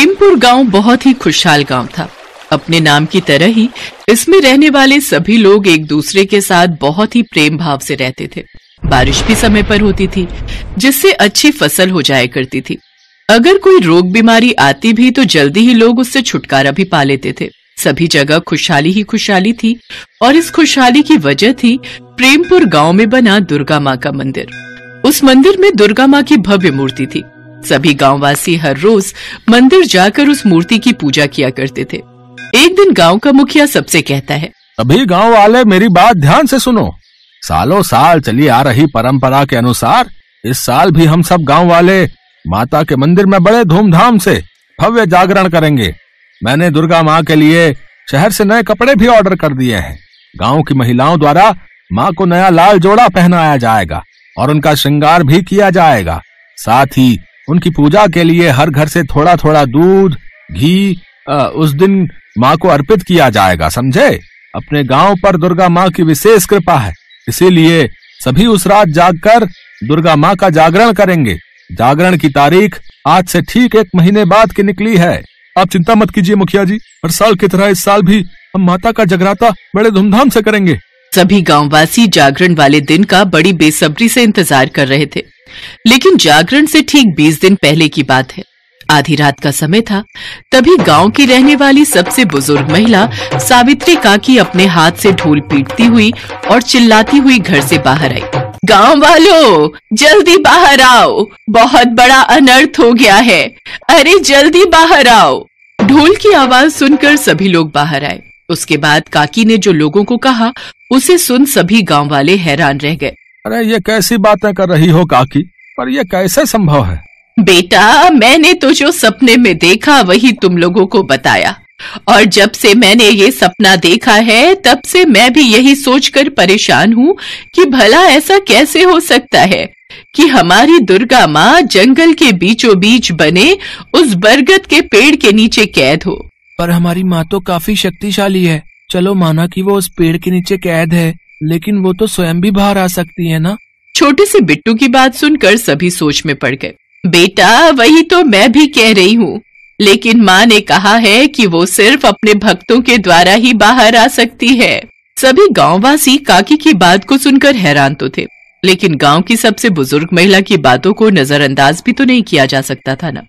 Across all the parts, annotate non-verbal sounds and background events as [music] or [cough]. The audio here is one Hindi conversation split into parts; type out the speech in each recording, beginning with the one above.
प्रेमपुर गांव बहुत ही खुशहाल गांव था अपने नाम की तरह ही इसमें रहने वाले सभी लोग एक दूसरे के साथ बहुत ही प्रेम भाव से रहते थे बारिश भी समय पर होती थी जिससे अच्छी फसल हो जाया करती थी अगर कोई रोग बीमारी आती भी तो जल्दी ही लोग उससे छुटकारा भी पा लेते थे सभी जगह खुशहाली ही खुशहाली थी और इस खुशहाली की वजह थी प्रेमपुर गांव में बना दुर्गा माँ का मंदिर उस मंदिर में दुर्गा माँ की भव्य मूर्ति थी सभी गांववासी हर रोज मंदिर जाकर उस मूर्ति की पूजा किया करते थे एक दिन गांव का मुखिया सबसे कहता है सभी गांव वाले मेरी बात ध्यान से सुनो सालों साल चली आ रही परंपरा के अनुसार इस साल भी हम सब गांव वाले माता के मंदिर में बड़े धूमधाम से भव्य जागरण करेंगे मैंने दुर्गा माँ के लिए शहर से नए कपड़े भी ऑर्डर कर दिए हैं गांव की महिलाओं द्वारा माँ को नया लाल जोड़ा पहनाया जाएगा और उनका श्रृंगार भी किया जाएगा साथ ही उनकी पूजा के लिए हर घर से थोड़ा थोड़ा दूध घी उस दिन माँ को अर्पित किया जाएगा समझे अपने गांव पर दुर्गा माँ की विशेष कृपा है इसीलिए सभी उस रात जागकर दुर्गा माँ का जागरण करेंगे जागरण की तारीख आज से ठीक एक महीने बाद की निकली है आप चिंता मत कीजिए मुखिया जी हर साल की तरह इस साल भी हम माता का जगराता बड़े धूमधाम से करेंगे सभी गांववासी जागरण वाले दिन का बड़ी बेसब्री से इंतजार कर रहे थे लेकिन जागरण से ठीक बीस दिन पहले की बात है आधी रात का समय था तभी गांव की रहने वाली सबसे बुजुर्ग महिला सावित्री काकी अपने हाथ से ढोल पीटती हुई और चिल्लाती हुई घर से बाहर आई गांव वालों जल्दी बाहर आओ बहुत बड़ा अनर्थ हो गया है अरे जल्दी बाहर आओ ढोल की आवाज सुनकर सभी लोग बाहर आए उसके बाद काकी ने जो लोगों को कहा उसे सुन सभी गांव वाले हैरान रह गए अरे ये कैसी बातें कर रही हो काकी पर ये कैसे संभव है बेटा मैंने तो जो सपने में देखा वही तुम लोगों को बताया और जब से मैंने ये सपना देखा है तब से मैं भी यही सोचकर परेशान हूँ कि भला ऐसा कैसे हो सकता है कि हमारी दुर्गा माँ जंगल के बीचों बीच बने उस बरगद के पेड़ के नीचे कैद हो पर हमारी माँ तो काफी शक्तिशाली है चलो माना कि वो उस पेड़ के नीचे कैद है लेकिन वो तो स्वयं भी बाहर आ सकती है ना छोटे से बिट्टू की बात सुनकर सभी सोच में पड़ गए बेटा वही तो मैं भी कह रही हूँ लेकिन माँ ने कहा है कि वो सिर्फ अपने भक्तों के द्वारा ही बाहर आ सकती है सभी गांववासी काकी की बात को सुनकर हैरान तो थे लेकिन गांव की सबसे बुजुर्ग महिला की बातों को नजरअंदाज भी तो नहीं किया जा सकता था ना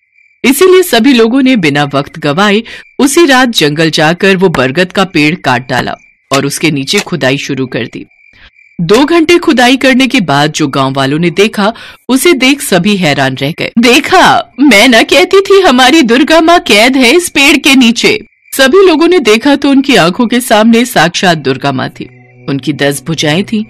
इसीलिए सभी लोगों ने बिना वक्त गवाए उसी रात जंगल जाकर वो बरगद का पेड़ काट डाला और उसके नीचे खुदाई शुरू कर दी दो घंटे खुदाई करने के बाद जो गांव वालों ने देखा उसे देख सभी हैरान रह गए देखा मैं न कहती थी हमारी दुर्गा माँ कैद है इस पेड़ के नीचे सभी लोगों ने देखा तो उनकी आंखों के सामने साक्षात दुर्गा माँ थी उनकी दस भुजाएं थी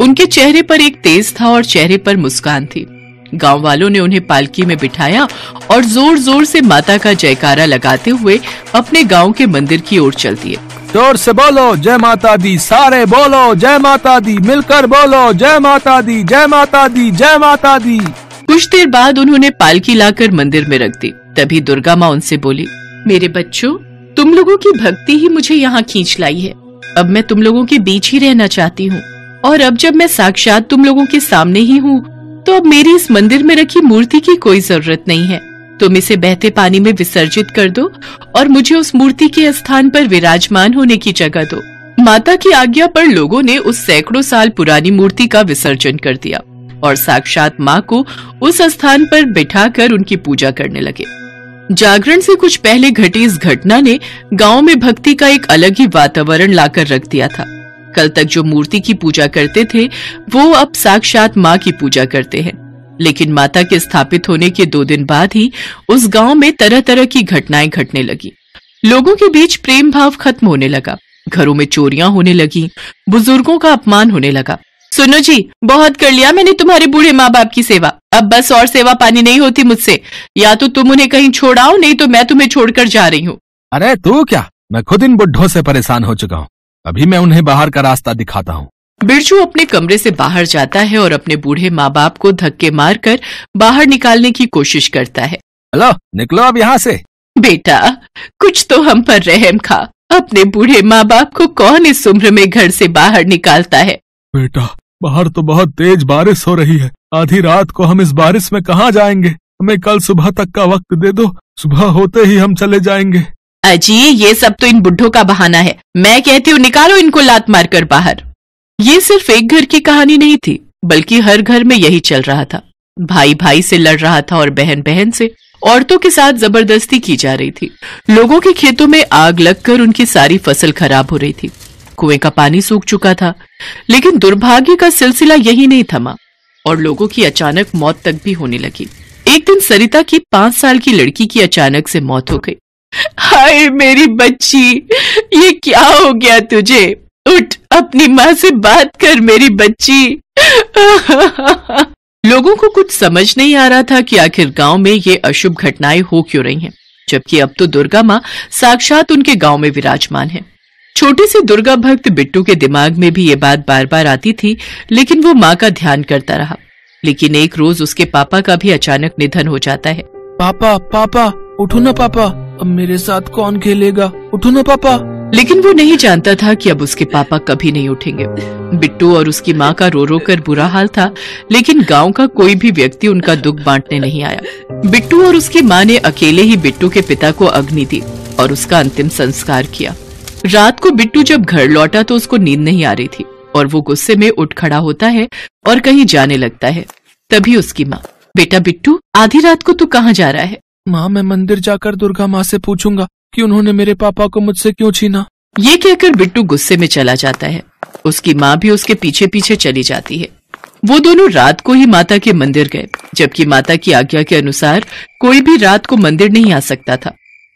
उनके चेहरे पर एक तेज था और चेहरे पर मुस्कान थी गांव वालों ने उन्हें पालकी में बिठाया और जोर जोर से माता का जयकारा लगाते हुए अपने गांव के मंदिर की ओर चल दिए जोर से बोलो जय माता दी सारे बोलो जय माता दी मिलकर बोलो जय माता दी जय माता दी जय माता दी कुछ देर बाद उन्होंने पालकी लाकर मंदिर में रख दी तभी दुर्गा माँ उनसे बोली मेरे बच्चों तुम लोगों की भक्ति ही मुझे यहाँ खींच लाई है अब मैं तुम लोगों के बीच ही रहना चाहती हूँ और अब जब मैं साक्षात तुम लोगों के सामने ही हूँ तो अब मेरी इस मंदिर में रखी मूर्ति की कोई जरूरत नहीं है तुम इसे बहते पानी में विसर्जित कर दो और मुझे उस मूर्ति के स्थान पर विराजमान होने की जगह दो माता की आज्ञा पर लोगों ने उस सैकड़ों साल पुरानी मूर्ति का विसर्जन कर दिया और साक्षात माँ को उस स्थान पर बिठाकर उनकी पूजा करने लगे जागरण से कुछ पहले घटी इस घटना ने गांव में भक्ति का एक अलग ही वातावरण लाकर रख दिया था कल तक जो मूर्ति की पूजा करते थे वो अब साक्षात माँ की पूजा करते हैं लेकिन माता के स्थापित होने के दो दिन बाद ही उस गांव में तरह तरह की घटनाएं घटने लगी लोगों के बीच प्रेम भाव खत्म होने लगा घरों में चोरियां होने लगी बुजुर्गों का अपमान होने लगा सुनो जी बहुत कर लिया मैंने तुम्हारे बूढ़े माँ बाप की सेवा अब बस और सेवा पानी नहीं होती मुझसे या तो तुम उन्हें कहीं छोड़ाओ नहीं तो मैं तुम्हें छोड़कर जा रही हूँ अरे तू क्या मैं खुद इन बुढ़ों से परेशान हो चुका हूँ अभी मैं उन्हें बाहर का रास्ता दिखाता हूँ बिरजू अपने कमरे से बाहर जाता है और अपने बूढ़े माँ बाप को धक्के मारकर बाहर निकालने की कोशिश करता है हेलो निकलो अब यहाँ से बेटा कुछ तो हम पर रहम खा अपने बूढ़े माँ बाप को कौन इस उम्र में घर से बाहर निकालता है बेटा बाहर तो बहुत तेज बारिश हो रही है आधी रात को हम इस बारिश में कहाँ जाएंगे हमें कल सुबह तक का वक्त दे दो सुबह होते ही हम चले जाएंगे अजी ये सब तो इन बुढ़ों का बहाना है मैं कहती हूँ निकालो इनको लात कर बाहर ये सिर्फ एक घर की कहानी नहीं थी बल्कि हर घर में यही चल रहा था भाई भाई से लड़ रहा था और बहन बहन से औरतों के साथ जबरदस्ती की जा रही थी लोगों के खेतों में आग लगकर उनकी सारी फसल खराब हो रही थी कुएं का पानी सूख चुका था लेकिन दुर्भाग्य का सिलसिला यही नहीं थमा और लोगों की अचानक मौत तक भी होने लगी एक दिन सरिता की पांच साल की लड़की की अचानक से मौत हो गई हाय मेरी बच्ची ये क्या हो गया तुझे उठ अपनी माँ से बात कर मेरी बच्ची लोगों को कुछ समझ नहीं आ रहा था कि आखिर गांव में ये अशुभ घटनाएं हो क्यों रही हैं, जबकि अब तो दुर्गा माँ साक्षात उनके गांव में विराजमान है छोटे से दुर्गा भक्त बिट्टू के दिमाग में भी ये बात बार बार आती थी लेकिन वो माँ का ध्यान करता रहा लेकिन एक रोज उसके पापा का भी अचानक निधन हो जाता है पापा पापा उठो ना पापा अब मेरे साथ कौन खेलेगा उठो ना पापा लेकिन वो नहीं जानता था कि अब उसके पापा कभी नहीं उठेंगे बिट्टू और उसकी माँ का रो रो कर बुरा हाल था लेकिन गांव का कोई भी व्यक्ति उनका दुख बांटने नहीं आया बिट्टू और उसकी माँ ने अकेले ही बिट्टू के पिता को अग्नि दी और उसका अंतिम संस्कार किया रात को बिट्टू जब घर लौटा तो उसको नींद नहीं आ रही थी और वो गुस्से में उठ खड़ा होता है और कहीं जाने लगता है तभी उसकी माँ बेटा बिट्टू आधी रात को तू कहाँ जा रहा है माँ मैं मंदिर जाकर दुर्गा माँ से पूछूंगा कि उन्होंने मेरे पापा को मुझसे क्यों छीना ये कहकर बिट्टू गुस्से में चला जाता है उसकी माँ भी उसके पीछे पीछे चली जाती है वो दोनों रात को ही माता के मंदिर गए जबकि माता की आज्ञा के अनुसार कोई भी रात को मंदिर नहीं आ सकता था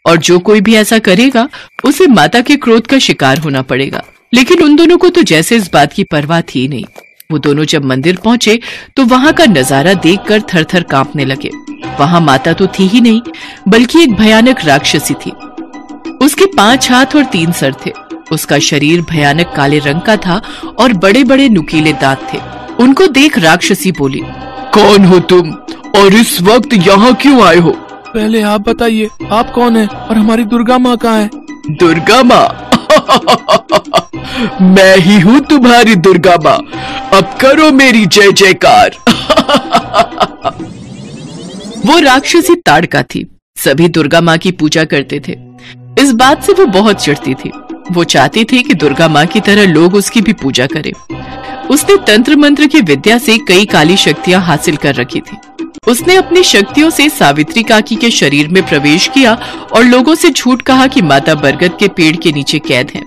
और जो कोई भी ऐसा करेगा उसे माता के क्रोध का शिकार होना पड़ेगा लेकिन उन दोनों को तो जैसे इस बात की परवाह थी नहीं वो दोनों जब मंदिर पहुंचे तो वहां का नजारा देखकर थर थर कांपने लगे वहां माता तो थी ही नहीं बल्कि एक भयानक राक्षसी थी उसके पांच हाथ और तीन सर थे उसका शरीर भयानक काले रंग का था और बड़े बड़े नुकीले दांत थे उनको देख राक्षसी बोली कौन हो तुम और इस वक्त यहाँ क्यों आए हो पहले आप बताइए आप कौन है और हमारी दुर्गा माँ कहाँ है दुर्गा माँ [laughs] मैं ही हूँ तुम्हारी दुर्गा माँ अब करो मेरी जय जयकार [laughs] वो राक्षसी ताड़का थी सभी दुर्गा माँ की पूजा करते थे इस बात से वो बहुत चिढ़ती थी वो चाहती थी कि दुर्गा माँ की तरह लोग उसकी भी पूजा करें उसने तंत्र मंत्र की विद्या से कई काली शक्तियाँ हासिल कर रखी थी उसने अपनी शक्तियों से सावित्री काकी के शरीर में प्रवेश किया और लोगों से झूठ कहा कि माता बरगद के पेड़ के नीचे कैद है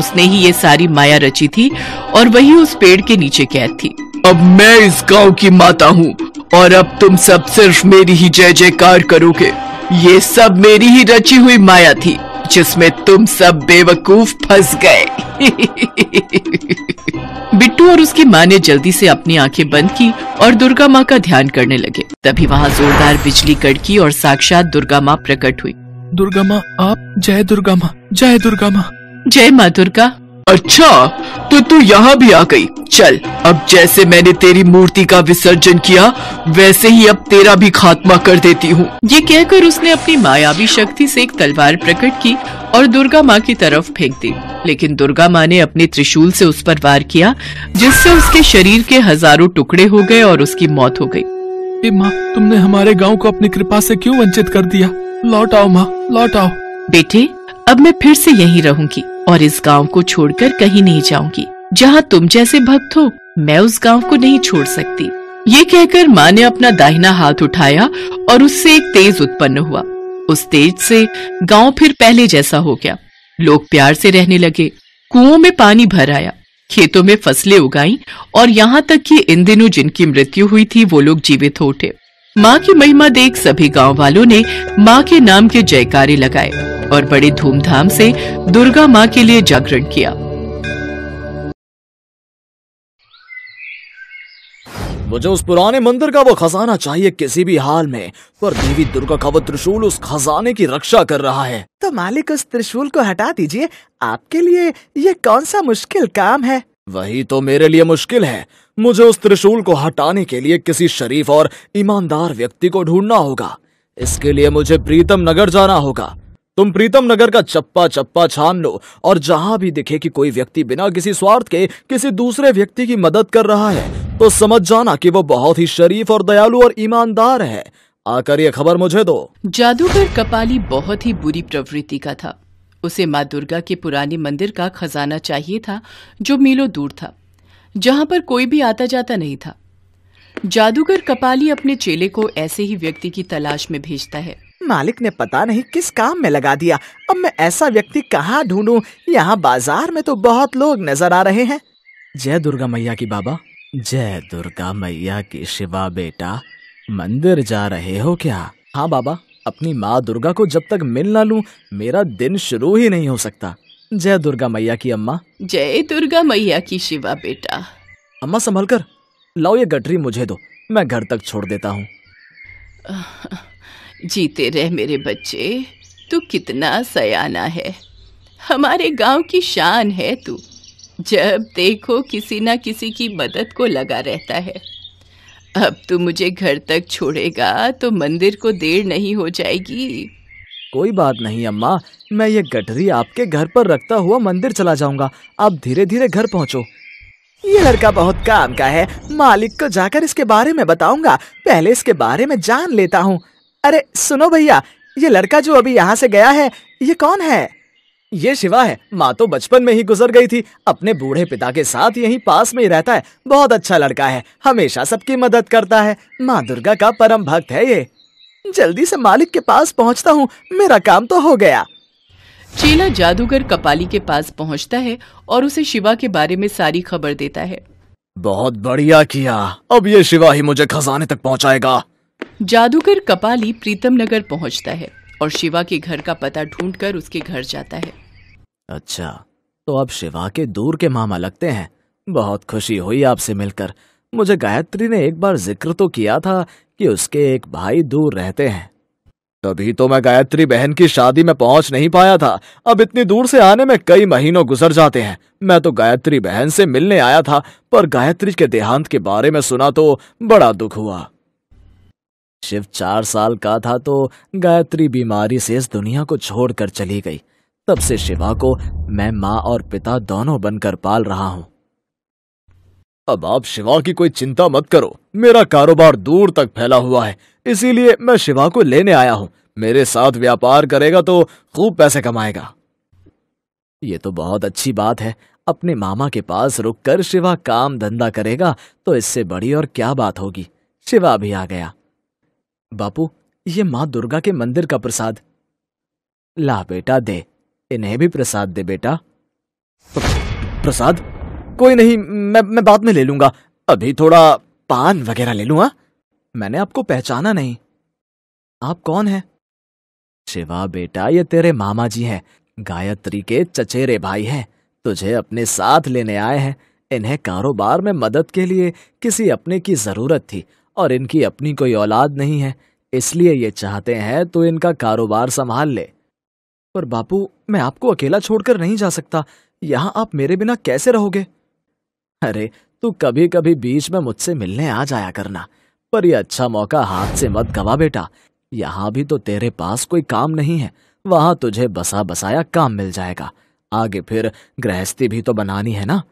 उसने ही ये सारी माया रची थी और वही उस पेड़ के नीचे कैद थी अब मैं इस गांव की माता हूँ और अब तुम सब सिर्फ मेरी ही जय जयकार करोगे ये सब मेरी ही रची हुई माया थी जिसमें तुम सब बेवकूफ फंस गए [laughs] बिट्टू और उसकी माँ ने जल्दी से अपनी आंखें बंद की और दुर्गा माँ का ध्यान करने लगे तभी वहाँ जोरदार बिजली कड़की और साक्षात दुर्गा माँ प्रकट हुई दुर्गा माँ आप जय दुर्गा माँ जय दुर्गा माँ जय माँ दुर्गा अच्छा तो तू यहाँ भी आ गई चल अब जैसे मैंने तेरी मूर्ति का विसर्जन किया वैसे ही अब तेरा भी खात्मा कर देती हूँ ये कहकर उसने अपनी मायावी शक्ति से एक तलवार प्रकट की और दुर्गा माँ की तरफ फेंक दी लेकिन दुर्गा माँ ने अपने त्रिशूल से उस पर वार किया जिससे उसके शरीर के हजारों टुकड़े हो गए और उसकी मौत हो गयी माँ तुमने हमारे गाँव को अपनी कृपा ऐसी क्यूँ वंचित कर दिया लौट आओ माँ लौट आओ बेटे अब मैं फिर ऐसी यही रहूँगी और इस गांव को छोड़कर कहीं नहीं जाऊंगी जहाँ तुम जैसे भक्त हो मैं उस गांव को नहीं छोड़ सकती ये कहकर माँ ने अपना दाहिना हाथ उठाया और उससे एक तेज उत्पन्न हुआ उस तेज से गांव फिर पहले जैसा हो गया लोग प्यार से रहने लगे कुओं में पानी भर आया खेतों में फसलें उगाई और यहाँ तक कि इन दिनों जिनकी मृत्यु हुई थी वो लोग जीवित हो उठे माँ की महिमा देख सभी गांव वालों ने माँ के नाम के जयकारे लगाए और बड़ी धूमधाम से दुर्गा माँ के लिए जागरण किया मुझे उस पुराने मंदिर का वो खजाना चाहिए किसी भी हाल में पर देवी दुर्गा का वो त्रिशूल उस खजाने की रक्षा कर रहा है तो मालिक उस त्रिशूल को हटा दीजिए आपके लिए ये कौन सा मुश्किल काम है वही तो मेरे लिए मुश्किल है मुझे उस त्रिशूल को हटाने के लिए किसी शरीफ और ईमानदार व्यक्ति को ढूंढना होगा इसके लिए मुझे प्रीतम नगर जाना होगा तुम प्रीतम नगर का चप्पा चप्पा छान लो और जहां भी दिखे कि कोई व्यक्ति बिना किसी स्वार्थ के किसी दूसरे व्यक्ति की मदद कर रहा है तो समझ जाना कि वो बहुत ही शरीफ और दयालु और ईमानदार है आकर ये खबर मुझे दो जादूगर कपाली बहुत ही बुरी प्रवृत्ति का था उसे माँ दुर्गा के पुराने मंदिर का खजाना चाहिए था जो मीलों दूर था जहां पर कोई भी आता जाता नहीं था जादूगर कपाली अपने चेले को ऐसे ही व्यक्ति की तलाश में भेजता है मालिक ने पता नहीं किस काम में लगा दिया अब मैं ऐसा व्यक्ति कहाँ ढूंढूं? यहाँ बाजार में तो बहुत लोग नजर आ रहे हैं जय दुर्गा मैया की बाबा जय दुर्गा मैया की शिवा बेटा मंदिर जा रहे हो क्या हाँ बाबा अपनी माँ दुर्गा को जब तक मिल ना लूँ मेरा दिन शुरू ही नहीं हो सकता जय दुर्गा मैया की अम्मा जय दुर्गा मैया की शिवा बेटा अम्मा संभल कर लाओ ये गटरी मुझे दो मैं घर तक छोड़ देता हूँ जीते रह मेरे बच्चे तू कितना सयाना है हमारे गांव की शान है तू जब देखो किसी ना किसी की मदद को लगा रहता है अब तू मुझे घर तक छोड़ेगा तो मंदिर को देर नहीं हो जाएगी कोई बात नहीं अम्मा मैं ये गठरी आपके घर पर रखता हुआ मंदिर चला जाऊंगा आप धीरे धीरे घर पहुंचो ये लड़का बहुत काम का है मालिक को जाकर इसके बारे में बताऊंगा पहले इसके बारे में जान लेता हूँ अरे सुनो भैया ये लड़का जो अभी यहाँ से गया है ये कौन है ये शिवा है माँ तो बचपन में ही गुजर गई थी अपने बूढ़े पिता के साथ यहीं पास में ही रहता है बहुत अच्छा लड़का है हमेशा सबकी मदद करता है माँ दुर्गा का परम भक्त है ये जल्दी से मालिक के पास पहुँचता हूँ मेरा काम तो हो गया चीला जादूगर कपाली के पास पहुँचता है और उसे शिवा के बारे में सारी खबर देता है बहुत बढ़िया किया अब ये शिवा ही मुझे खजाने तक पहुँचाएगा जादूगर कपाली प्रीतम नगर पहुंचता है और शिवा के घर का पता ढूंढकर उसके घर जाता है अच्छा तो अब शिवा के दूर के मामा लगते हैं बहुत खुशी हुई आपसे मिलकर मुझे गायत्री ने एक बार जिक्र तो किया था कि उसके एक भाई दूर रहते हैं तभी तो मैं गायत्री बहन की शादी में पहुंच नहीं पाया था अब इतनी दूर से आने में कई महीनों गुजर जाते हैं मैं तो गायत्री बहन से मिलने आया था पर गायत्री के देहांत के बारे में सुना तो बड़ा दुख हुआ शिव चार साल का था तो गायत्री बीमारी से इस दुनिया को छोड़कर चली गई तब से शिवा को मैं माँ और पिता दोनों बनकर पाल रहा हूँ अब आप शिवा की कोई चिंता मत करो मेरा कारोबार दूर तक फैला हुआ है इसीलिए मैं शिवा को लेने आया हूँ मेरे साथ व्यापार करेगा तो खूब पैसे कमाएगा ये तो बहुत अच्छी बात है अपने मामा के पास रुककर शिवा काम धंधा करेगा तो इससे बड़ी और क्या बात होगी शिवा भी आ गया बापू ये माँ दुर्गा के मंदिर का प्रसाद ला बेटा दे इन्हें भी प्रसाद दे बेटा प्रसाद कोई नहीं मैं मैं बाद में ले लूंगा अभी थोड़ा पान वगैरह ले लूंगा हाँ? मैंने आपको पहचाना नहीं आप कौन हैं शिवा बेटा ये तेरे मामा जी हैं गायत्री के चचेरे भाई हैं तुझे अपने साथ लेने आए हैं इन्हें कारोबार में मदद के लिए किसी अपने की जरूरत थी और इनकी अपनी कोई औलाद नहीं है इसलिए ये चाहते हैं तो इनका कारोबार संभाल ले पर बापू मैं आपको अकेला छोड़कर नहीं जा सकता यहां आप मेरे बिना कैसे रहोगे अरे तू कभी कभी बीच में मुझसे मिलने आ जाया करना पर यह अच्छा मौका हाथ से मत गवा बेटा यहाँ भी तो तेरे पास कोई काम नहीं है वहां तुझे बसा बसाया काम मिल जाएगा आगे फिर गृहस्थी भी तो बनानी है ना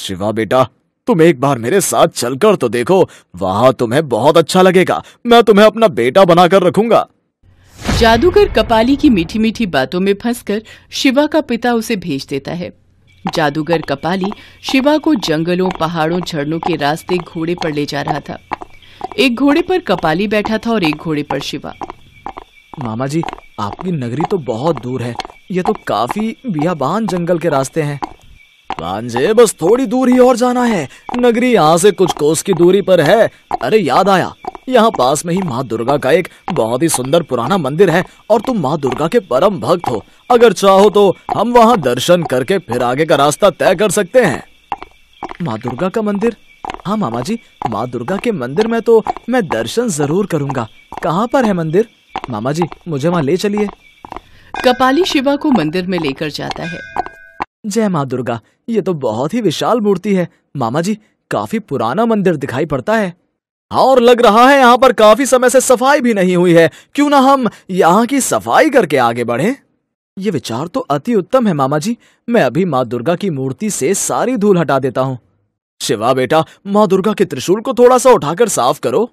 शिवा बेटा तुम एक बार मेरे साथ चलकर तो देखो वहाँ तुम्हें बहुत अच्छा लगेगा मैं तुम्हें अपना बेटा बनाकर रखूंगा जादूगर कपाली की मीठी मीठी बातों में फंसकर शिवा का पिता उसे भेज देता है जादूगर कपाली शिवा को जंगलों पहाड़ों झरनों के रास्ते घोड़े पर ले जा रहा था एक घोड़े पर कपाली बैठा था और एक घोड़े पर शिवा मामा जी आपकी नगरी तो बहुत दूर है ये तो काफी बियाबान जंगल के रास्ते हैं लांजे बस थोड़ी दूर ही और जाना है नगरी यहाँ से कुछ कोस की दूरी पर है अरे याद आया यहाँ पास में ही माँ दुर्गा का एक बहुत ही सुंदर पुराना मंदिर है और तुम माँ दुर्गा के परम भक्त हो अगर चाहो तो हम वहाँ दर्शन करके फिर आगे का रास्ता तय कर सकते हैं माँ दुर्गा का मंदिर हाँ मामा जी माँ दुर्गा के मंदिर में तो मैं दर्शन जरूर करूंगा कहाँ पर है मंदिर मामा जी मुझे वहाँ ले चलिए कपाली शिवा को मंदिर में लेकर जाता है जय माँ दुर्गा ये तो बहुत ही विशाल मूर्ति है मामा जी काफी पुराना मंदिर दिखाई पड़ता है हाँ और लग रहा है यहाँ पर काफी समय से सफाई भी नहीं हुई है क्यों ना हम यहाँ की सफाई करके आगे बढ़े ये विचार तो अति उत्तम है मामा जी मैं अभी माँ दुर्गा की मूर्ति से सारी धूल हटा देता हूँ शिवा बेटा माँ दुर्गा के त्रिशूल को थोड़ा सा उठाकर साफ करो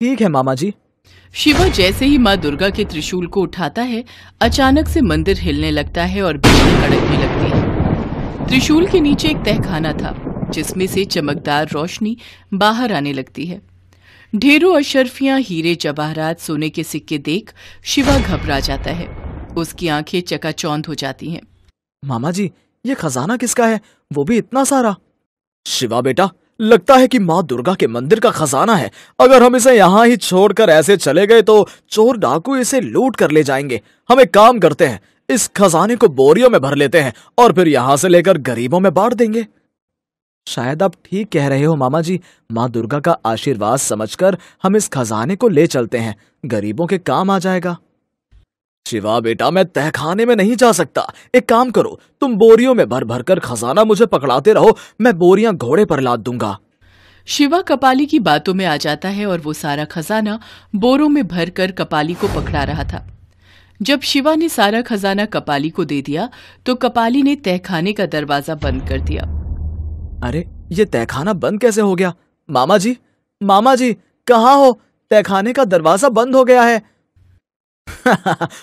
ठीक है मामा जी शिवा जैसे ही माँ दुर्गा के त्रिशूल को उठाता है अचानक से मंदिर हिलने लगता है और बिजली कड़कने लगती है त्रिशूल के नीचे एक तहखाना था जिसमें से चमकदार रोशनी बाहर आने लगती है ढेरों अशरफियां हीरे जवाहरात सोने के सिक्के देख शिवा घबरा जाता है उसकी आंखें चकाचौंध हो जाती हैं मामा जी ये खजाना किसका है वो भी इतना सारा शिवा बेटा लगता है कि माँ दुर्गा के मंदिर का खजाना है अगर हम इसे यहाँ ही छोड़कर ऐसे चले गए तो चोर डाकू इसे लूट कर ले जाएंगे हम एक काम करते हैं इस खजाने को बोरियों में भर लेते हैं और फिर यहां से लेकर गरीबों में बांट देंगे शायद आप ठीक कह रहे हो मामा जी माँ दुर्गा का आशीर्वाद समझकर हम इस खजाने को ले चलते हैं गरीबों के काम आ जाएगा शिवा बेटा मैं तहखाने में नहीं जा सकता एक काम करो तुम बोरियों में भर भर कर खजाना मुझे पकड़ाते रहो मैं बोरियां घोड़े पर लाद दूंगा शिवा कपाली की बातों में आ जाता है और वो सारा खजाना बोरों में भरकर कपाली को पकड़ा रहा था जब शिवा ने सारा खजाना कपाली को दे दिया तो कपाली ने तहखाने का दरवाजा बंद कर दिया अरे ये तहखाना बंद कैसे हो गया मामा जी मामा जी कहा हो तहखाने का दरवाजा बंद हो गया है [laughs]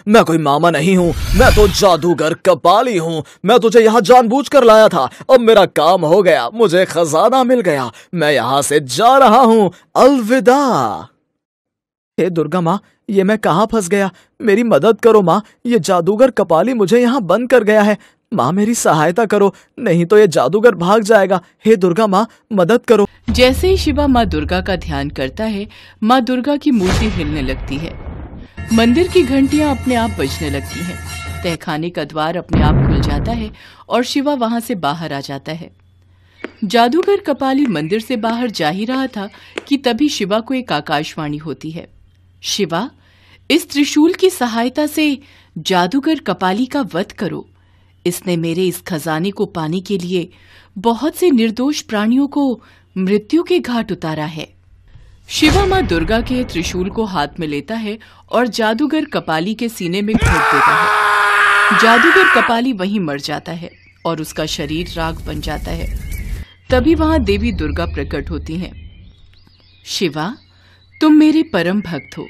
मैं कोई मामा नहीं हूँ मैं तो जादूगर कपाली हूँ मैं तुझे यहाँ जानबूझ कर लाया था अब मेरा काम हो गया मुझे खजाना मिल गया मैं यहाँ से जा रहा हूँ अलविदा हे दुर्गा माँ ये मैं कहाँ फंस गया मेरी मदद करो माँ ये जादूगर कपाली मुझे यहाँ बंद कर गया है माँ मेरी सहायता करो नहीं तो ये जादूगर भाग जाएगा हे दुर्गा माँ मदद करो जैसे ही शिवा माँ दुर्गा का ध्यान करता है माँ दुर्गा की मूर्ति हिलने लगती है मंदिर की घंटियाँ अपने आप बजने लगती हैं तहखाने का द्वार अपने आप खुल जाता है और शिवा वहाँ से बाहर आ जाता है जादूगर कपाली मंदिर से बाहर जा ही रहा था कि तभी शिवा को एक आकाशवाणी होती है शिवा इस त्रिशूल की सहायता से जादूगर कपाली का वध करो इसने मेरे इस खजाने को पाने के लिए बहुत से निर्दोष प्राणियों को मृत्यु के घाट उतारा है शिवा माँ दुर्गा के त्रिशूल को हाथ में लेता है और जादूगर कपाली के सीने में घोट देता है जादूगर कपाली वहीं मर जाता है और उसका शरीर राग बन जाता है तभी वहाँ देवी दुर्गा प्रकट होती हैं। शिवा तुम मेरे परम भक्त हो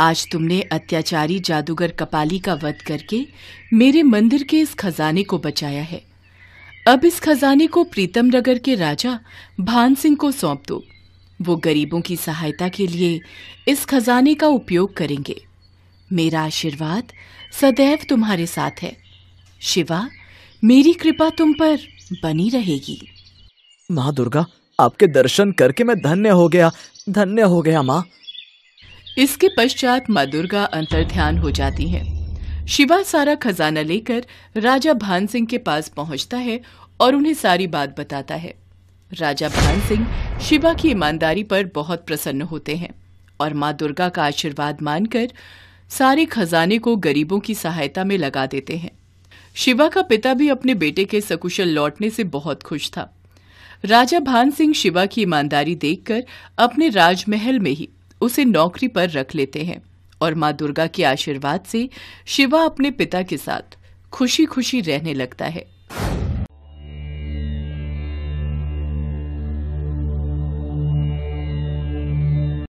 आज तुमने अत्याचारी जादूगर कपाली का वध करके मेरे मंदिर के इस खजाने को बचाया है अब इस खजाने को प्रीतम नगर के राजा भान सिंह को सौंप दो वो गरीबों की सहायता के लिए इस खजाने का उपयोग करेंगे मेरा आशीर्वाद सदैव तुम्हारे साथ है शिवा मेरी कृपा तुम पर बनी रहेगी माँ दुर्गा आपके दर्शन करके मैं धन्य हो गया धन्य हो गया माँ इसके पश्चात माँ दुर्गा अंतर ध्यान हो जाती है शिवा सारा खजाना लेकर राजा भान सिंह के पास पहुंचता है और उन्हें सारी बात बताता है राजा भान सिंह शिवा की ईमानदारी पर बहुत प्रसन्न होते हैं और माँ दुर्गा का आशीर्वाद मानकर सारे खजाने को गरीबों की सहायता में लगा देते हैं शिवा का पिता भी अपने बेटे के सकुशल लौटने से बहुत खुश था राजा भान सिंह शिवा की ईमानदारी देखकर अपने राजमहल में ही उसे नौकरी पर रख लेते हैं और माँ दुर्गा के आशीर्वाद से शिवा अपने पिता के साथ खुशी खुशी रहने लगता है